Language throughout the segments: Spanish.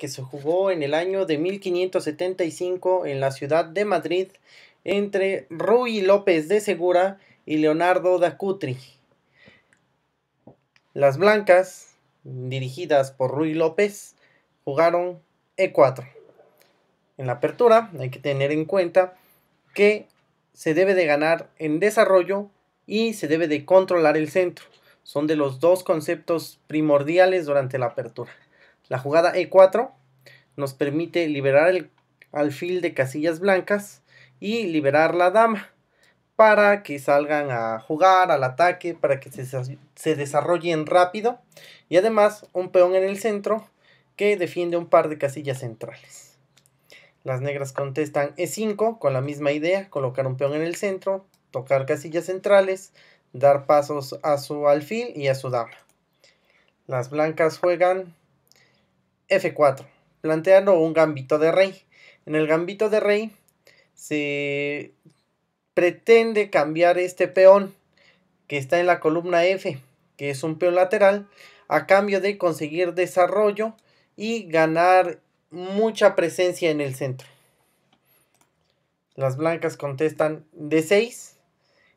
que se jugó en el año de 1575 en la ciudad de Madrid entre Rui López de Segura y Leonardo da Cutri. Las blancas, dirigidas por Ruy López, jugaron E4. En la apertura hay que tener en cuenta que se debe de ganar en desarrollo y se debe de controlar el centro. Son de los dos conceptos primordiales durante la apertura. La jugada E4 nos permite liberar el alfil de casillas blancas y liberar la dama para que salgan a jugar al ataque, para que se, desarrollen rápido y además un peón en el centro que defiende un par de casillas centrales. Las negras contestan E5 con la misma idea, colocar un peón en el centro, tocar casillas centrales, dar pasos a su alfil y a su dama. Las blancas juegan F4, planteando un gambito de rey. En el gambito de rey se pretende cambiar este peón que está en la columna F, que es un peón lateral, a cambio de conseguir desarrollo y ganar mucha presencia en el centro. Las blancas contestan D6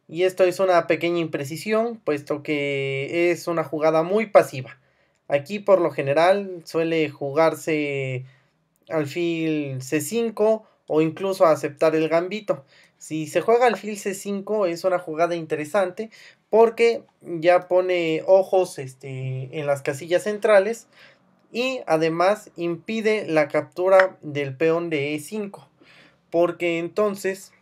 y esto es una pequeña imprecisión, puesto que es una jugada muy pasiva. Aquí por lo general suele jugarse alfil C5 o incluso aceptar el gambito. Si se juega alfil C5 es una jugada interesante porque ya pone ojos este, en las casillas centrales y además impide la captura del peón de E5 porque entonces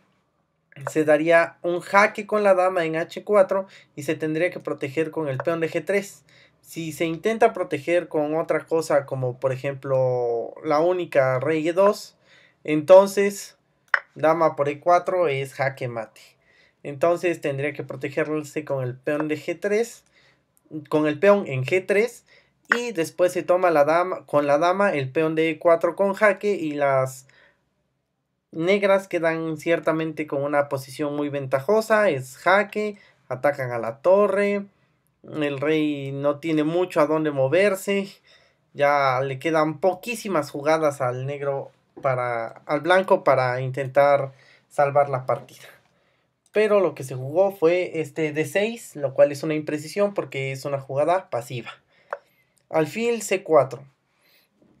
se daría un jaque con la dama en H4 y se tendría que proteger con el peón de G3 si se intenta proteger con otra cosa como por ejemplo la única rey E2, entonces dama por E4 es jaque mate. Entonces tendría que protegerse con el peón de G3, con el peón en G3 y después se toma la dama con la dama el peón de E4 con jaque y las negras quedan ciertamente con una posición muy ventajosa, es jaque, atacan a la torre, el Rey no tiene mucho a dónde moverse. Ya le quedan poquísimas jugadas al negro para al blanco para intentar salvar la partida. Pero lo que se jugó fue este D6, lo cual es una imprecisión porque es una jugada pasiva. Alfil C4.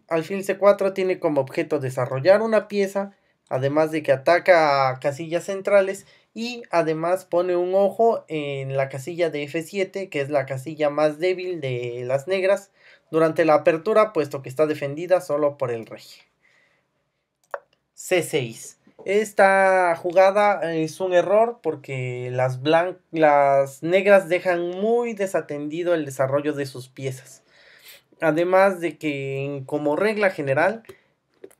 Alfil C4 tiene como objeto desarrollar una pieza, además de que ataca casillas centrales y además pone un ojo en la casilla de F7, que es la casilla más débil de las negras durante la apertura, puesto que está defendida solo por el rey. C6. Esta jugada es un error porque las, las negras dejan muy desatendido el desarrollo de sus piezas. Además de que como regla general,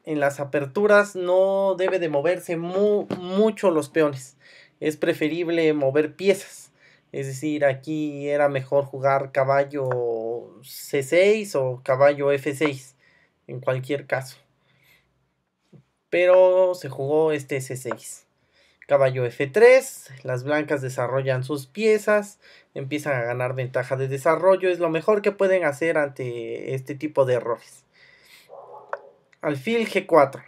en las aperturas no debe de moverse mucho los peones es preferible mover piezas. Es decir, aquí era mejor jugar caballo C6 o caballo F6, en cualquier caso. Pero se jugó este C6. Caballo F3, las blancas desarrollan sus piezas, empiezan a ganar ventaja de desarrollo, es lo mejor que pueden hacer ante este tipo de errores. Alfil G4,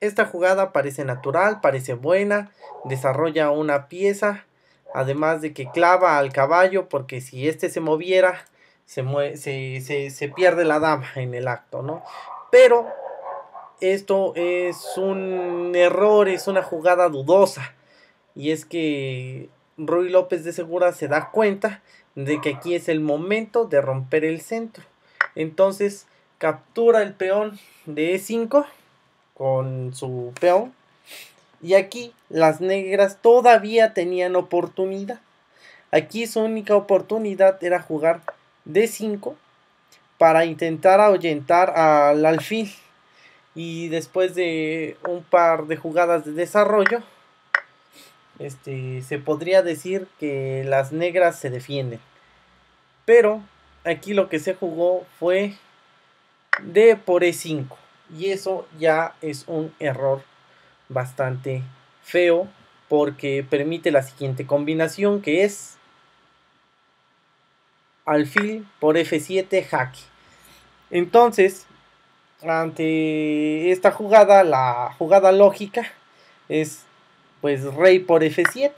esta jugada parece natural, parece buena, desarrolla una pieza, además de que clava al caballo porque si éste se moviera, se, se, pierde la dama en el acto, ¿no? Pero esto es un error, es una jugada dudosa. Y es que Ruy López de Segura se da cuenta de que aquí es el momento de romper el centro. Entonces captura el peón de E5 con su peón. Y aquí las negras todavía tenían oportunidad. Aquí su única oportunidad era jugar d 5 para intentar ahuyentar al alfil. Y después de un par de jugadas de desarrollo, este, se podría decir que las negras se defienden. Pero aquí lo que se jugó fue D por E5. Y eso ya es un error bastante feo porque permite la siguiente combinación que es alfil por f7 jaque. Entonces, ante esta jugada, la jugada lógica es pues rey por f7.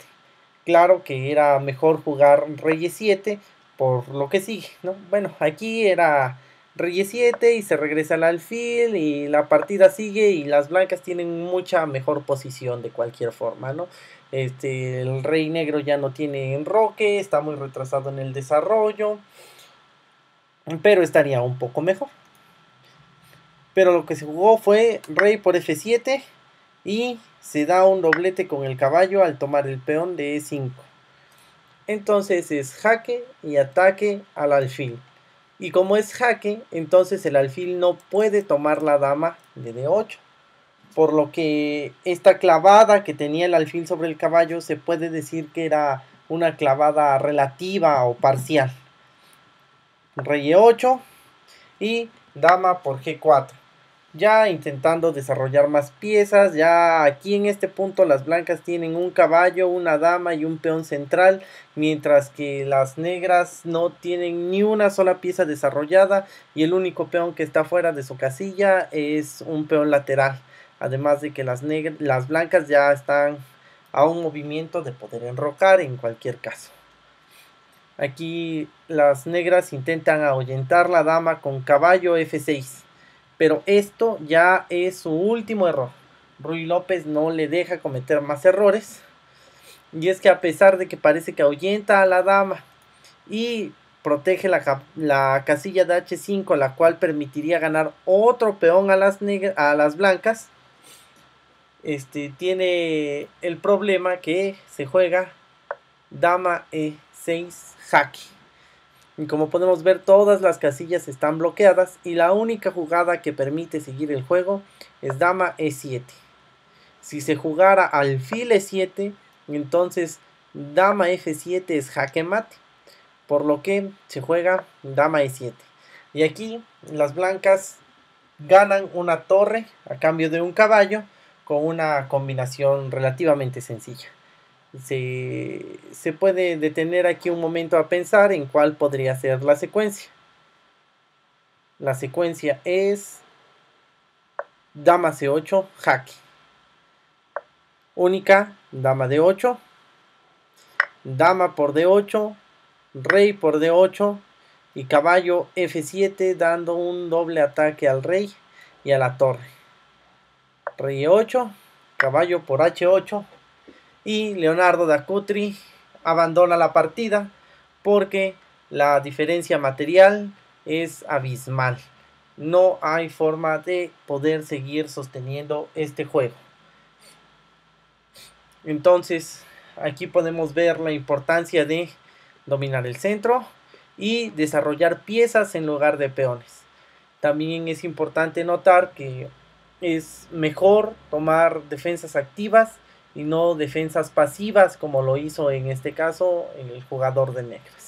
Claro que era mejor jugar rey e7 por lo que sigue, ¿no? Bueno, aquí era rey 7 y se regresa al alfil y la partida sigue y las blancas tienen mucha mejor posición de cualquier forma, ¿no? Este, el rey negro ya no tiene enroque, está muy retrasado en el desarrollo, pero estaría un poco mejor. Pero lo que se jugó fue rey por f7 y se da un doblete con el caballo al tomar el peón de e5. Entonces es jaque y ataque al alfil. Y como es jaque, entonces el alfil no puede tomar la dama de d8. Por lo que esta clavada que tenía el alfil sobre el caballo se puede decir que era una clavada relativa o parcial. Rey e8 y dama por g4 ya intentando desarrollar más piezas, ya aquí en este punto las blancas tienen un caballo, una dama y un peón central, mientras que las negras no tienen ni una sola pieza desarrollada y el único peón que está fuera de su casilla es un peón lateral, además de que las, las blancas ya están a un movimiento de poder enrocar en cualquier caso. Aquí las negras intentan ahuyentar la dama con caballo F6 pero esto ya es su último error. Rui López no le deja cometer más errores. Y es que a pesar de que parece que ahuyenta a la dama y protege la, casilla de H5, la cual permitiría ganar otro peón a las, a las blancas, este, tiene el problema que se juega dama E6 jaque. Y como podemos ver, todas las casillas están bloqueadas y la única jugada que permite seguir el juego es dama e7. Si se jugara alfil e7, entonces dama f7 es jaque mate, por lo que se juega dama e7. Y aquí las blancas ganan una torre a cambio de un caballo con una combinación relativamente sencilla se, se puede detener aquí un momento a pensar en cuál podría ser la secuencia. La secuencia es dama c8, jaque. Única, dama d8, dama por d8, rey por d8 y caballo f7 dando un doble ataque al rey y a la torre. Rey e 8, caballo por h8, y Leonardo da Cutri abandona la partida porque la diferencia material es abismal. No hay forma de poder seguir sosteniendo este juego. Entonces, aquí podemos ver la importancia de dominar el centro y desarrollar piezas en lugar de peones. También es importante notar que es mejor tomar defensas activas y no defensas pasivas como lo hizo en este caso el jugador de negras.